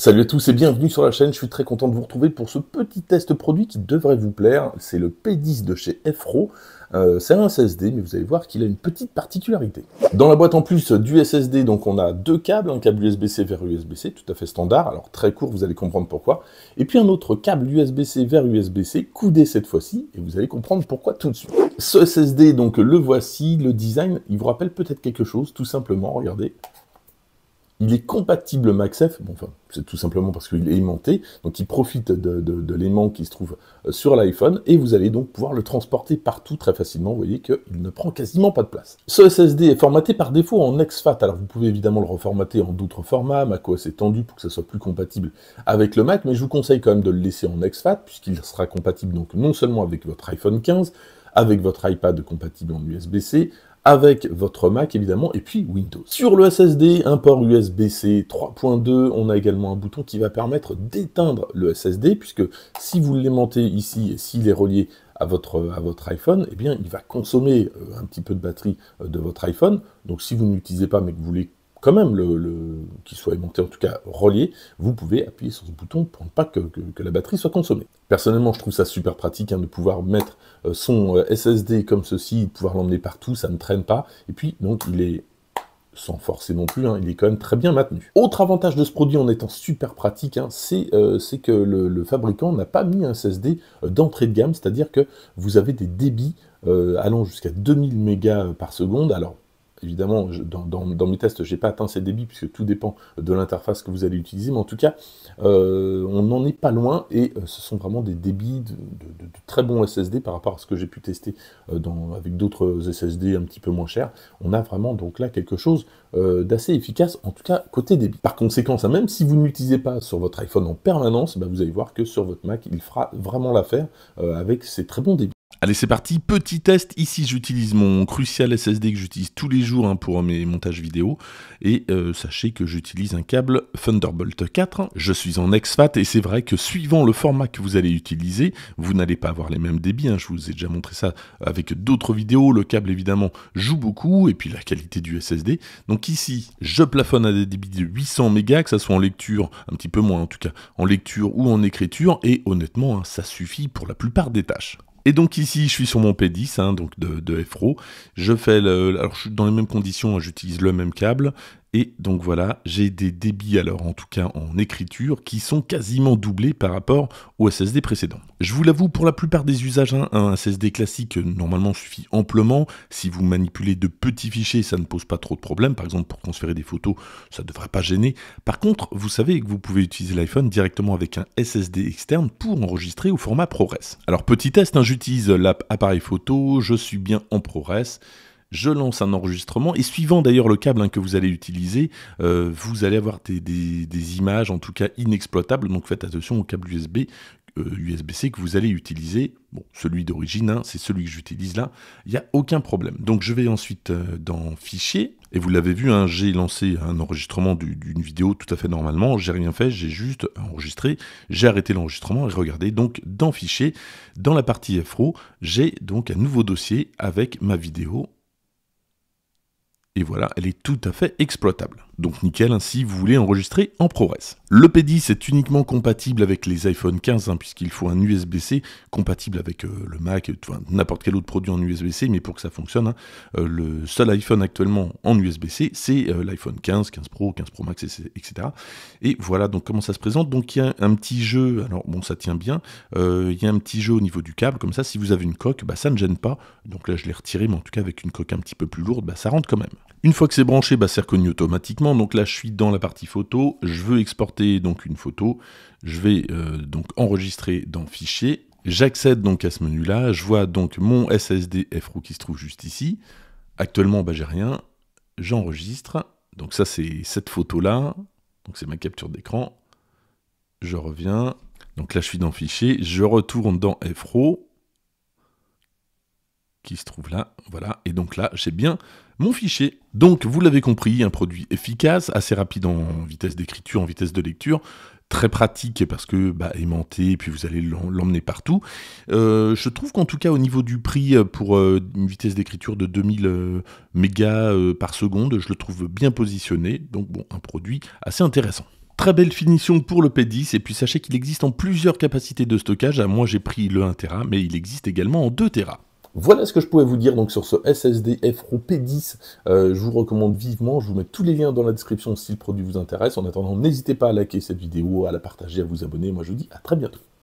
Salut à tous et bienvenue sur la chaîne, je suis très content de vous retrouver pour ce petit test produit qui devrait vous plaire, c'est le P10 de chez Efro, euh, c'est un SSD mais vous allez voir qu'il a une petite particularité. Dans la boîte en plus du SSD, donc on a deux câbles, un câble USB-C vers USB-C, tout à fait standard, alors très court vous allez comprendre pourquoi, et puis un autre câble USB-C vers USB-C, coudé cette fois-ci, et vous allez comprendre pourquoi tout de suite. Ce SSD, donc le voici, le design, il vous rappelle peut-être quelque chose, tout simplement, regardez, il est compatible MaxF, bon, enfin, c'est tout simplement parce qu'il est aimanté, donc il profite de, l'aimant qui se trouve euh, sur l'iPhone, et vous allez donc pouvoir le transporter partout très facilement, vous voyez qu'il ne prend quasiment pas de place. Ce SSD est formaté par défaut en exFAT, alors vous pouvez évidemment le reformater en d'autres formats, macOS tendu pour que ça soit plus compatible avec le Mac, mais je vous conseille quand même de le laisser en exFAT, puisqu'il sera compatible donc non seulement avec votre iPhone 15, avec votre iPad compatible en USB-C, avec votre Mac évidemment, et puis Windows. Sur le SSD, un port USB-C 3.2, on a également un bouton qui va permettre d'éteindre le SSD, puisque si vous l'aimantez ici, et s'il est relié à votre, à votre iPhone, eh bien, il va consommer euh, un petit peu de batterie euh, de votre iPhone. Donc si vous ne l'utilisez pas mais que vous voulez quand même le, qu'il soit monté en tout cas relié, vous pouvez appuyer sur ce bouton pour ne pas que, la batterie soit consommée. Personnellement, je trouve ça super pratique hein, de pouvoir mettre euh, son euh, SSD comme ceci, pouvoir l'emmener partout, ça ne traîne pas. Et puis, donc, il est sans forcer non plus, hein, il est quand même très bien maintenu. Autre avantage de ce produit en étant super pratique, hein, euh, c'est que le, fabricant n'a pas mis un SSD d'entrée de gamme, c'est-à-dire que vous avez des débits allant jusqu'à 2000 mégas par seconde. Alors, Évidemment, dans, mes tests, je n'ai pas atteint ces débits puisque tout dépend de l'interface que vous allez utiliser, mais en tout cas, euh, on n'en est pas loin et euh, ce sont vraiment des débits de, très bons SSD par rapport à ce que j'ai pu tester euh, avec d'autres SSD un petit peu moins chers. On a vraiment donc là quelque chose d'assez efficace, en tout cas côté débit. Par conséquent, même si vous ne l'utilisez pas sur votre iPhone en permanence, bah, vous allez voir que sur votre Mac, il fera vraiment l'affaire avec ses très bons débits. Allez, c'est parti. Petit test. Ici, j'utilise mon Crucial SSD que j'utilise tous les jours hein, pour mes montages vidéo. Et euh, sachez que j'utilise un câble Thunderbolt 4. Je suis en exFAT et c'est vrai que suivant le format que vous allez utiliser, vous n'allez pas avoir les mêmes débits. Hein. Je vous ai déjà montré ça avec d'autres vidéos. Le câble, évidemment, joue beaucoup. Et puis la qualité du SSD. Donc ici, je plafonne à des débits de 800 mégas, que ce soit en lecture, un petit peu moins en tout cas, en lecture ou en écriture. Et honnêtement, hein, ça suffit pour la plupart des tâches. Et donc ici, je suis sur mon P10, hein, donc de, de FRO. Je fais je suis dans les mêmes conditions, j'utilise le même câble et donc voilà, j'ai des débits, alors en tout cas en écriture, qui sont quasiment doublés par rapport au SSD précédent. Je vous l'avoue, pour la plupart des usages, hein, un SSD classique euh, normalement suffit amplement. Si vous manipulez de petits fichiers, ça ne pose pas trop de problèmes. Par exemple, pour transférer des photos, ça ne devrait pas gêner. Par contre, vous savez que vous pouvez utiliser l'iPhone directement avec un SSD externe pour enregistrer au format ProRes. Alors petit test, hein, j'utilise l'app appareil photo, je suis bien en ProRes je lance un enregistrement, et suivant d'ailleurs le câble hein, que vous allez utiliser, euh, vous allez avoir des, images en tout cas inexploitables, donc faites attention au câble USB. USB-C euh, que vous allez utiliser, bon, celui d'origine, hein, c'est celui que j'utilise là, il n'y a aucun problème. Donc je vais ensuite euh, dans Fichier, et vous l'avez vu, hein, j'ai lancé un enregistrement d'une vidéo tout à fait normalement, j'ai rien fait, j'ai juste enregistré, j'ai arrêté l'enregistrement et regardez donc dans Fichier, dans la partie Afro, j'ai donc un nouveau dossier avec ma vidéo et voilà, elle est tout à fait exploitable. Donc nickel, ainsi vous voulez enregistrer en ProRes. Le P10 est uniquement compatible avec les iPhone 15, hein, puisqu'il faut un USB-C compatible avec euh, le Mac, n'importe quel autre produit en USB-C, mais pour que ça fonctionne, hein, euh, le seul iPhone actuellement en USB-C, c'est euh, l'iPhone 15, 15 Pro, 15 Pro Max, etc. Et voilà donc comment ça se présente. Donc il y a un petit jeu, alors bon ça tient bien, il y a un petit jeu au niveau du câble, comme ça si vous avez une coque, bah, ça ne gêne pas. Donc là je l'ai retiré, mais en tout cas avec une coque un petit peu plus lourde, bah, ça rentre quand même. Une fois que c'est branché, bah, c'est reconnu automatiquement. Donc là, je suis dans la partie photo. Je veux exporter donc une photo. Je vais euh, donc enregistrer dans Fichier. J'accède donc à ce menu-là. Je vois donc mon SSD FRO qui se trouve juste ici. Actuellement, bah, j'ai rien. J'enregistre. Donc ça, c'est cette photo-là. Donc c'est ma capture d'écran. Je reviens. Donc là, je suis dans Fichier. Je retourne dans FRO qui se trouve là, voilà, et donc là j'ai bien mon fichier. Donc vous l'avez compris, un produit efficace, assez rapide en vitesse d'écriture, en vitesse de lecture, très pratique parce que bah, aimanté, puis vous allez l'emmener partout. Euh, je trouve qu'en tout cas au niveau du prix euh, pour euh, une vitesse d'écriture de 2000 mégas par seconde, je le trouve bien positionné, donc bon, un produit assez intéressant. Très belle finition pour le P10 et puis sachez qu'il existe en plusieurs capacités de stockage. Moi j'ai pris le 1 Tera mais il existe également en 2 Tera. Voilà ce que je pouvais vous dire donc sur ce SSD FRO P10. Euh, je vous recommande vivement, je vous mets tous les liens dans la description si le produit vous intéresse. En attendant, n'hésitez pas à liker cette vidéo, à la partager, à vous abonner. Moi je vous dis à très bientôt.